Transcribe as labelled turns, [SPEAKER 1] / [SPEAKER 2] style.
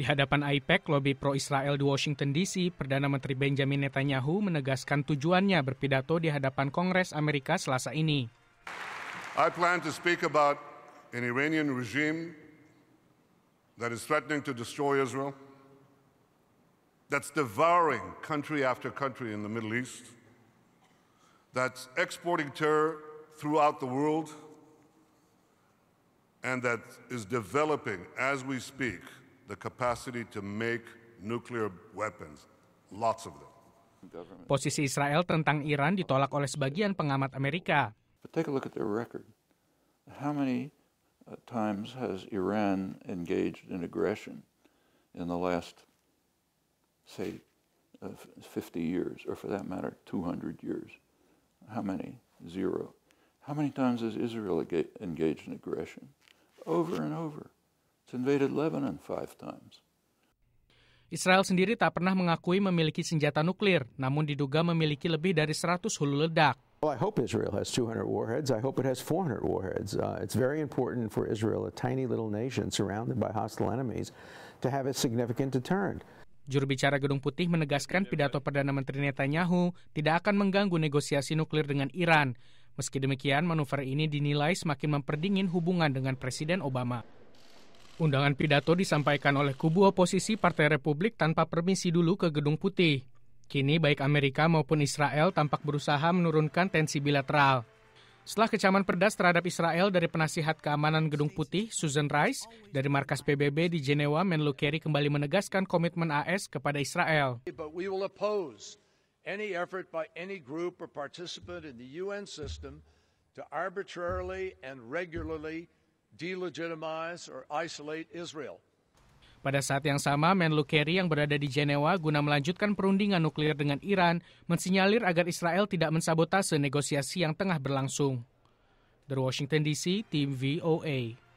[SPEAKER 1] Di hadapan AIPEC, lobby pro-Israel di Washington DC, Perdana Menteri Benjamin Netanyahu menegaskan tujuannya berpidato di hadapan Kongres Amerika selasa ini.
[SPEAKER 2] I plan to speak about an Iranian regime that is threatening to destroy Israel, that's devouring country after country in the Middle East, that's exporting terror throughout the world, and that is developing as we speak – the capacity to make nuclear weapons, lots of them.
[SPEAKER 1] Posisi Israel tentang Iran ditolak oleh sebagian pengamat Amerika.
[SPEAKER 2] But take
[SPEAKER 3] a look at their record. How many uh, times has Iran engaged in aggression in the last, say, uh, 50 years, or for that matter, 200 years? How many? Zero. How many times has Israel engaged in aggression? Over and over. It's invaded Lebanon
[SPEAKER 1] five times. Israel sendiri tak pernah mengakui memiliki senjata nuklir, namun diduga memiliki lebih dari 100 hulu ledak.
[SPEAKER 4] Well, I hope Israel has 200 warheads. I hope it has 400 warheads. Uh, it's very important for Israel, a tiny little nation surrounded by hostile enemies, to have a significant deterrent.
[SPEAKER 1] Juru bicara Gedung Putih menegaskan pidato Perdana Menteri Netanyahu tidak akan mengganggu negosiasi nuklir dengan Iran. Meski demikian, manuver ini dinilai semakin memperdingin hubungan dengan Presiden Obama. Undangan pidato disampaikan oleh kubu oposisi Partai Republik tanpa permisi dulu ke Gedung Putih. Kini baik Amerika maupun Israel tampak berusaha menurunkan tensi bilateral. Setelah kecaman pedas terhadap Israel dari penasihat keamanan Gedung Putih, Susan Rice, dari markas PBB di Jenewa, Menlo Kerry kembali menegaskan komitmen AS kepada Israel.
[SPEAKER 3] any delegitimize or isolate Israel.
[SPEAKER 1] Pada saat yang sama, Menlu Kerry yang berada di Jenewa guna melanjutkan perundingan nuklir dengan Iran mensinyalir agar Israel tidak mensabotase negosiasi yang tengah berlangsung. Dari Washington DC, tim VOA.